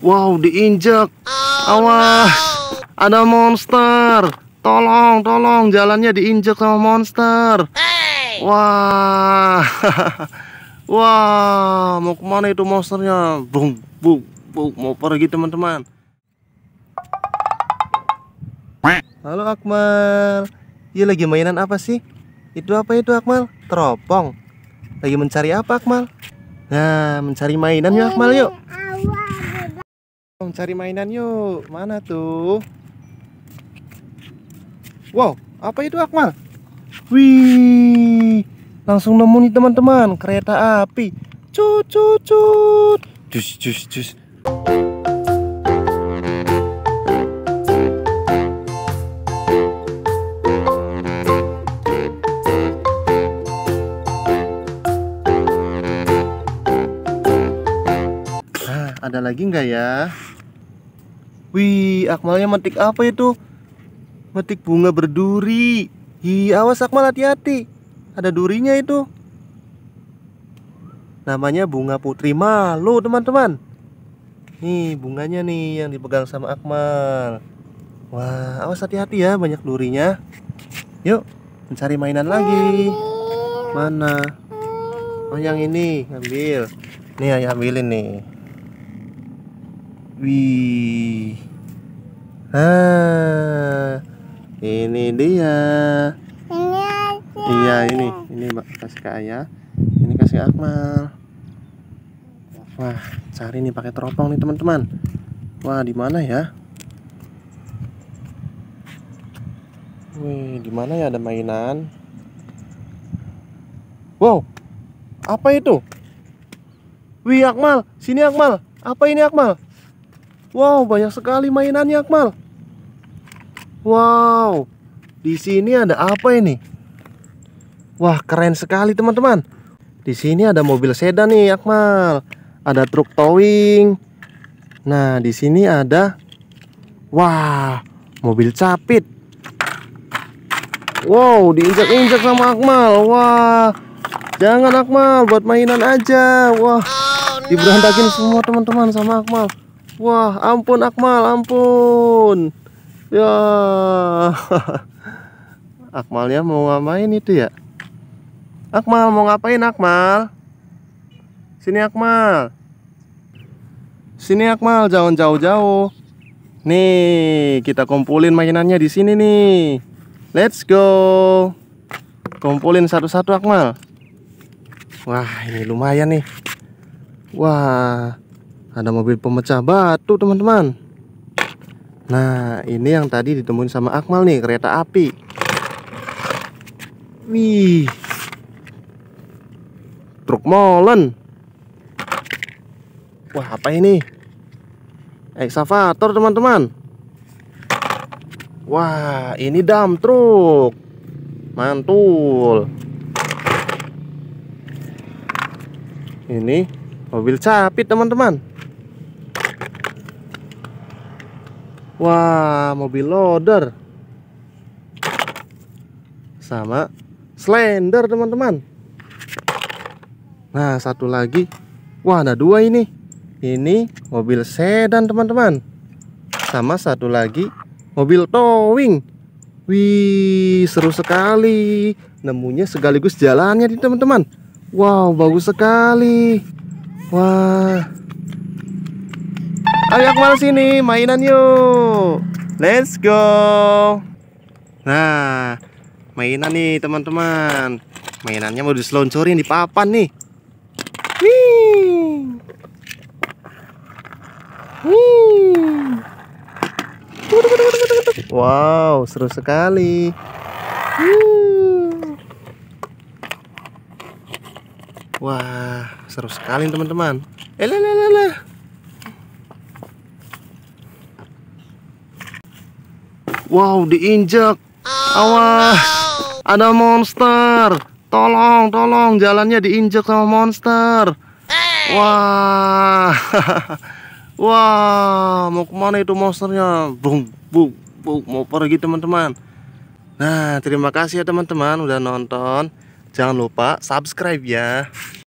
Wow, diinjak. Oh, Awas. No. Ada monster. Tolong, tolong, jalannya diinjak sama monster. Hey. Wah. Wah, mau kemana itu monsternya? Bung, bung, bung, mau pergi teman-teman. Halo Akmal. Iya lagi mainan apa sih? Itu apa itu Akmal? Teropong. Lagi mencari apa Akmal? Nah, mencari mainan yuk ya, Akmal yuk cari mainan yuk. Mana tuh? Wow, apa itu Akmal? Wih, langsung nemu nih teman-teman kereta api. Cut, cut, cut. Cus, cus, cus. Ah, ada lagi nggak ya? Wih, Akmalnya metik apa itu? Metik bunga berduri. Hi, awas Akmal hati-hati. Ada durinya itu. Namanya bunga putri malu, teman-teman. Nih, bunganya nih yang dipegang sama Akmal. Wah, awas hati-hati ya, banyak durinya. Yuk, mencari mainan lagi. Mana? Oh, yang ini, ambil. Nih, ayo ambilin nih. Wih. Hah, eh, ini dia. Ini Iya ini, ini kasih ke ayah. Ini kasih ke Akmal. Wah, cari nih pakai teropong nih teman-teman. Wah, di mana ya? Wih, di mana ya ada mainan? Wow, apa itu? Wih, Akmal, sini Akmal. Apa ini Akmal? Wow, banyak sekali mainannya Akmal. Wow, di sini ada apa ini? Wah, keren sekali teman-teman. Di sini ada mobil sedan nih, Akmal. Ada truk towing. Nah, di sini ada wah, mobil capit. Wow, diinjak-injak sama Akmal. Wah. Jangan Akmal, buat mainan aja. Wah. diberantakin semua teman-teman sama Akmal. Wah, ampun Akmal, ampun. Ya. Akmalnya mau ngapain itu ya? Akmal mau ngapain Akmal? Sini Akmal. Sini Akmal, jangan jauh-jauh. Nih, kita kumpulin mainannya di sini nih. Let's go. Kumpulin satu-satu Akmal. Wah, ini lumayan nih. Wah, ada mobil pemecah batu, teman-teman. Nah, ini yang tadi ditemuin sama Akmal nih, kereta api. Wih. Truk molen. Wah, apa ini? Eksavator, teman-teman. Wah, ini dam truk. Mantul. Ini mobil capit, teman-teman. Wah, mobil loader. Sama slender, teman-teman. Nah, satu lagi. Wah, ada dua ini. Ini mobil sedan, teman-teman. Sama satu lagi mobil towing. Wih, seru sekali. Nemunya sekaligus jalannya nih, teman-teman. Wow, bagus sekali. Wah. Ayo malas sini, mainan yuk. Let's go. Nah, mainan nih teman-teman. Mainannya mau diseluncurin di papan nih. Wow, seru sekali. Wah, seru sekali teman-teman. Eh, lah, lah, lah. Wow, diinjak. Oh, Awas. Ada monster. Tolong, tolong jalannya diinjak sama monster. Wah. Wah, mau kemana itu monsternya? Bung, bung, bung, mau pergi teman-teman. Nah, terima kasih ya teman-teman udah nonton. Jangan lupa subscribe ya.